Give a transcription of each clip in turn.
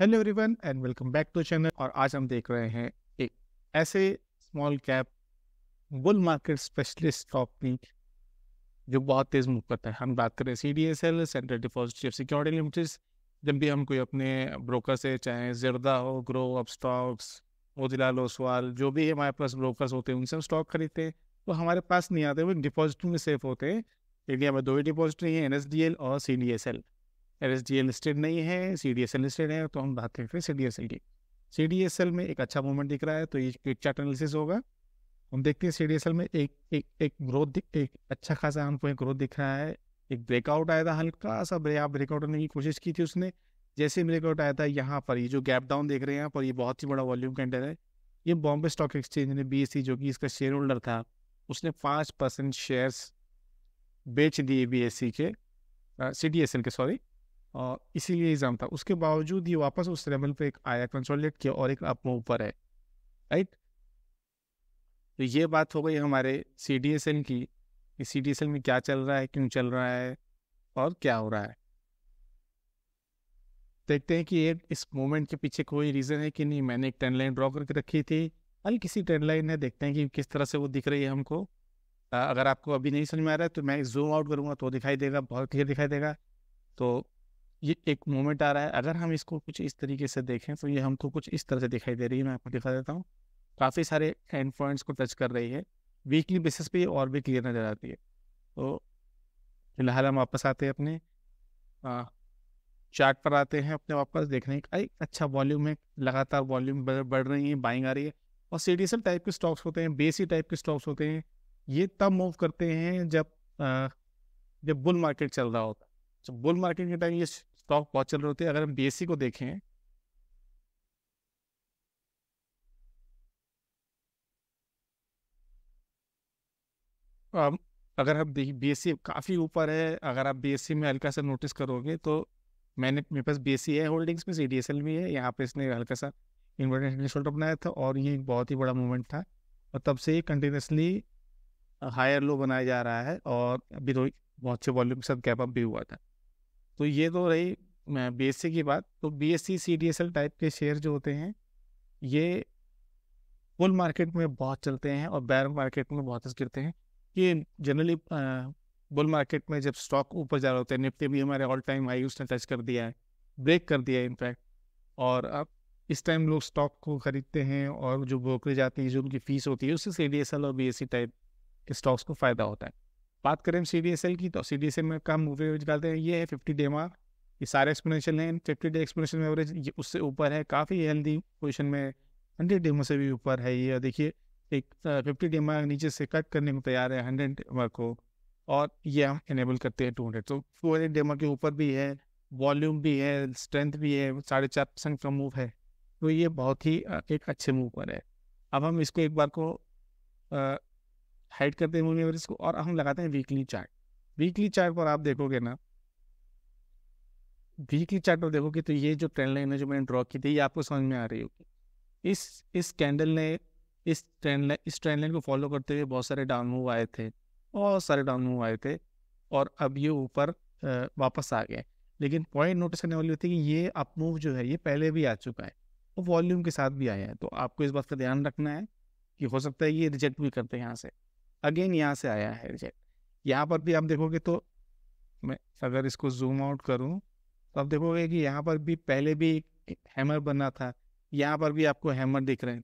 hello everyone and welcome back to channel और आज हम देख रहे हैं एक ऐसे small cap bull market specialist company जो बहुत तेज़ मूव करता है हम बात करें C D S L central deposit security limited जब भी हम कोई अपने ब्रोकर से चाहे जरदा हो Groww Upstox Motilal Oswal जो भी हमारे पास ब्रोकर्स होते हैं उनसे हम स्टॉक खरीदते हैं तो हमारे पास नहीं आते वो डिपॉजिट में सेफ होते हैं इंडिया में दो ही डिपॉजिटरी हैं एन एस डी एल और C D S L L S D listed नहीं है C D S L listed है तो हम बात करते हैं सी डी एस एल की सी डी एस एल में एक अच्छा मूवमेंट दिख रहा है तो ये एक चार्ट एनालिसिस होगा हम देखते हैं सी डी एस एल में एक एक एक ग्रोथ एक अच्छा खासा हमको एक ग्रोथ दिख रहा है एक ब्रेकआउट आया था हल्का सा आप ब्रेकआउट होने की कोशिश की थी उसने जैसे ब्रेकआउट आया था यहाँ पर ये जो गैप डाउन देख रहे हैं यहाँ पर ये बहुत ही बड़ा वॉल्यूम कैंडल है ये बॉम्बे स्टॉक एक्सचेंज ने बी जो कि इसका शेयर होल्डर था उसने पाँच परसेंट शेयर्स बेच दिए बी के सी डी एस एल के सॉरी इसीलिए एग्जाम था उसके बावजूद ये वापस उस लेवल पे एक आया कंसोलिडेट किया और एक में ऊपर है राइट तो ये बात हो गई हमारे सी डी एस एल की कि सी डी एस एल में क्या चल रहा है क्यों चल रहा है और क्या हो रहा है देखते हैं कि ये इस मोमेंट के पीछे कोई रीज़न है कि नहीं मैंने एक ट्रेंड लाइन ड्रॉ करके रखी थी अल किसी ट्रेंड लाइन है देखते हैं कि किस तरह से वो दिख रही है हमको अगर आपको अभी नहीं समझ में आ रहा है तो मैं जूम आउट करूँगा तो दिखाई देगा बहुत क्लियर दिखाई देगा तो ये एक मोमेंट आ रहा है अगर हम इसको कुछ इस तरीके से देखें तो ये हमको कुछ इस तरह से दिखाई दे रही है मैं आपको दिखा देता हूँ काफ़ी सारे एंड पॉइंट्स को टच कर रही है वीकली बेसिस पे ये और भी क्लियर नज़र आती है तो फिलहाल हम वापस आते हैं अपने चार्ट पर आते हैं अपने वापस देखने रहे हैं अच्छा वॉल्यूम है लगातार वॉल्यूम बढ़ रही है बाइंग आ रही है और सी टाइप के स्टॉक्स होते हैं बेसी टाइप के स्टॉक्स होते हैं ये तब मूव करते हैं जब आ, जब बुल मार्केट चल रहा होता है तो बुल मार्केट के टाइम ये स्टॉक बहुत चल रहे होते हैं अगर हम बीएससी e को देखें अगर हम बीएससी e काफ़ी ऊपर है अगर आप बीएससी e में हल्का सा नोटिस करोगे तो मैंने मेरे पास बीएससी है होल्डिंग्स में सी डी एस एल भी है यहाँ पे इसने हल्का सा इन्वर्टेड शोल्डर बनाया था और ये एक बहुत ही बड़ा मूवमेंट था और तब से ये कंटिन्यूसली हायर लो बनाया जा रहा है और अभी तो बहुत अच्छे वॉल्यूम के साथ गैप अप भी हुआ था तो ये तो रही बी एस सी की बात तो B S C C D S L type के शेयर जो होते हैं ये बुल मार्केट में बहुत चलते हैं और बैर मार्केट में बहुत गिरते हैं ये जनरली बुल मार्केट में जब स्टॉक ऊपर जा रहे होते हैं निफ्टी भी हमारे ऑल टाइम हाई उसने टच कर दिया है ब्रेक कर दिया है इनफैक्ट और अब इस टाइम लोग स्टॉक को खरीदते हैं और जो ब्रोकरेज आती है जो उनकी फीस होती है उससे सी डी एस एल और बी एस सी टाइप के स्टॉक्स को फ़ायदा होता है बात करें सी डी एस एल की तो सी डी एस एल में कम मूवी एवरेज निकालते हैं ये है फिफ्टी डे मार्क ये सारे एक्सपोनेंशियल हैं फिफ्टी डे एक्सपोनेंशियल एवरेज उससे ऊपर है काफ़ी हेल्दी पोजिशन में हंड्रेड डेमो से भी ऊपर है ये देखिए एक फिफ्टी डी मार्क नीचे से कट करने को तैयार है हंड्रेड मार्क को और ये हम इनेबल करते हैं टू हंड्रेड तो टू हंड्रेड डेमो के ऊपर भी है वॉल्यूम भी है स्ट्रेंथ भी है साढ़े चार परसेंट का मूव है तो ये बहुत ही एक अच्छे मूव पर है अब हम इसको एक बार को हाइड करते हैं मूविंग एवरेज को और हम लगाते हैं वीकली चार्ट वीकली चार्ट पर आप देखोगे ना वीकली चार्ट पर देखोगे तो ये जो ट्रेंड लाइन है जो मैंने ड्रॉ की थी ये आपको समझ में आ रही होगी इस इस कैंडल ने इस ट्रेंड लाइन इस ट्रेंड लाइन को फॉलो करते हुए बहुत सारे डाउन मूव आए थे बहुत सारे डाउन मूव आए थे और अब ये ऊपर वापस आ गए लेकिन पॉइंट नोटिस करने वाली होती है कि ये अप मूव जो है ये पहले भी आ चुका है और वॉल्यूम के साथ भी आया है तो आपको इस बात का ध्यान रखना है कि हो सकता है ये रिजेक्ट भी करते हैं यहाँ से अगेन यहाँ से आया है रिजेक्ट यहाँ पर भी आप देखोगे तो मैं अगर इसको जूम आउट करूँ तो आप देखोगे कि यहाँ पर भी पहले भी एक हैमर बना था यहाँ पर भी आपको हैमर दिख रहे हैं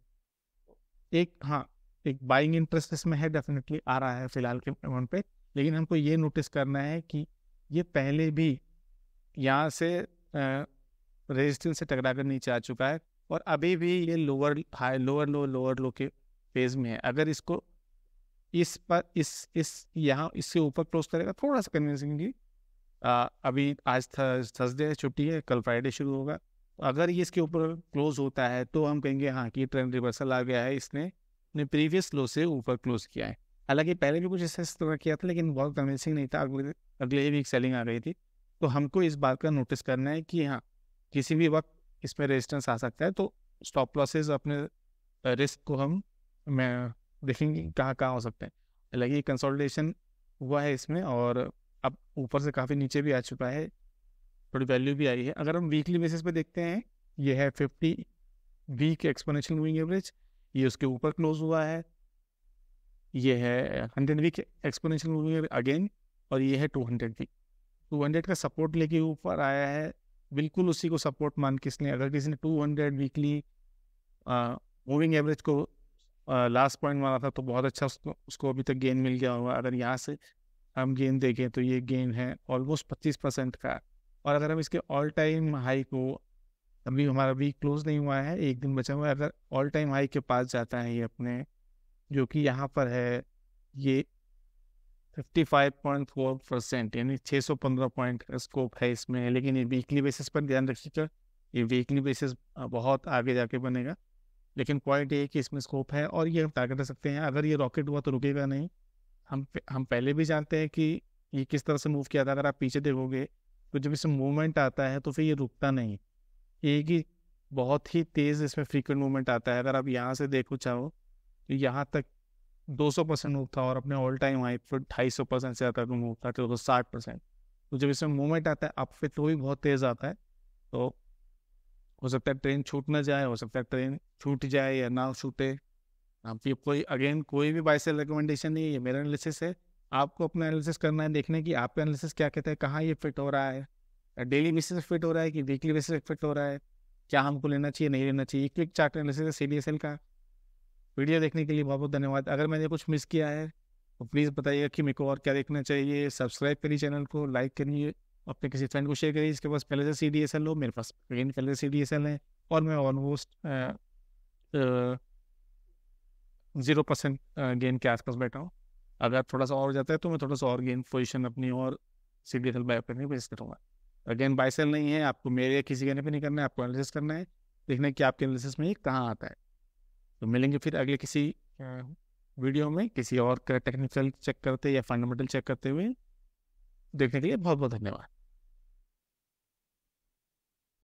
एक हाँ एक बाइंग इंटरेस्ट इसमें है डेफिनेटली आ रहा है फिलहाल के अमाउंट पे लेकिन हमको ये नोटिस करना है कि ये पहले भी यहाँ से रेजिस्टेंस से टकरा कर नीचे आ चुका है और अभी भी ये lower high lower low lower low के फेज में है अगर इसको इस पर इस इस यहाँ इससे ऊपर क्लोज करेगा थोड़ा सा आ, अभी आज थर्सडे है छुट्टी है कल फ्राइडे शुरू होगा अगर ये इसके ऊपर क्लोज होता है तो हम कहेंगे हाँ कि ट्रेंड रिवर्सल आ गया है इसने अपने प्रीवियस लो से ऊपर क्लोज किया है हालांकि पहले भी कुछ ऐसा तरह किया था लेकिन बहुत कन्विंसिंग नहीं था अगले अगले वीक सेलिंग आ गई थी तो हमको इस बात का नोटिस करना है कि हाँ किसी भी वक्त इसमें रेजिस्टेंस आ सकता है तो स्टॉप लॉसेज अपने रिस्क को हम देखेंगे कहाँ कहाँ हो सकते हैं हालांकि कंसोलिडेशन हुआ है इसमें और अब ऊपर से काफ़ी नीचे भी आ चुका है थोड़ी वैल्यू भी आई है अगर हम वीकली बेसिस पे देखते हैं ये है fifty week exponential moving average ये उसके ऊपर क्लोज हुआ है ये है hundred week exponential moving average again और ये है two hundred week two hundred का सपोर्ट लेके ऊपर आया है बिल्कुल उसी को सपोर्ट मान किसने अगर किसी ने two hundred weekly moving average को लास्ट पॉइंट मारा था तो बहुत अच्छा उसको, उसको अभी तक गेंद मिल गया होगा अगर यहाँ से हम गेंद देखें तो ये गेंद है ऑलमोस्ट पच्चीस परसेंट का और अगर हम इसके ऑल टाइम हाई को अभी हमारा वीक क्लोज नहीं हुआ है एक दिन बचा हुआ है अगर ऑल टाइम हाई के पास जाता है ये अपने जो कि यहाँ पर है ये fifty five point four percent यानी छः सौ पंद्रह पॉइंट स्कोप है इसमें लेकिन ये वीकली बेसिस पर ध्यान रखिएगा ये वीकली बेसिस बहुत आगे जाके बनेगा लेकिन पॉइंट ये कि इसमें स्कोप है और ये हम टारगेट रख सकते हैं अगर ये रॉकेट हुआ तो रुकेगा नहीं हम हम पहले भी जानते हैं कि ये किस तरह से मूव किया था अगर आप पीछे देखोगे तो जब इसमें मूवमेंट आता है तो फिर ये रुकता नहीं ये कि बहुत ही तेज़ इसमें फ्रीक्वेंट मूवमेंट आता है अगर आप यहाँ से देखो चाहो तो यहाँ तक 200 परसेंट मूव था और अपने ऑल टाइम हाई पर ढाई सौ परसेंट से ज़्यादा मूव तो था तो साठ परसेंट तो जब इसमें मूवमेंट आता है अब फिट वो भी बहुत तेज़ आता है तो हो सकता है ट्रेन छूट ना जाए हो सकता है ट्रेन छूट जाए या ना छूटे आप ये कोई अगेन कोई भी बाइसल रिकमेंडेशन नहीं है ये मेरा एनालिसिस है आपको अपना एनालिसिस करना है देखने की आपका एनालिसिस क्या कहता है कहाँ ये फिट हो रहा है डेली बेसिस फिट हो रहा है कि वीकली बेसिस फिट हो रहा है क्या हमको लेना चाहिए नहीं लेना चाहिए क्विक चार्ट एनालिसिस है सी डी एस एल का वीडियो देखने के लिए बहुत बहुत धन्यवाद अगर मैंने कुछ मिस किया है तो प्लीज़ बताइएगा कि मेरे को और क्या देखना चाहिए सब्सक्राइब करिए चैनल को लाइक करिए अपने किसी फ्रेंड को शेयर करिए इसके पास पहले से सी डी एस एल हो मेरे पास अगेन पहले से सी डी एस एल है और मैं ऑलमोस्ट ज़ीरो परसेंट गेन के आसपास बैठा हूँ अगर थोड़ा सा और जाता है तो मैं थोड़ा सा और गेन पोजिशन अपनी और C D S L buy करने की कोशिश करूँगा अगेन बाई सेल नहीं है आपको मेरे या किसी कहने पर नहीं करना है आपको एनालिसिस करना है देखना है कि आपके एनालिसिस में ये कहाँ आता है तो मिलेंगे फिर अगले किसी वीडियो में किसी और टेक्निकल चेक करते या फंडामेंटल चेक करते हुए देखने के लिए बहुत बहुत धन्यवाद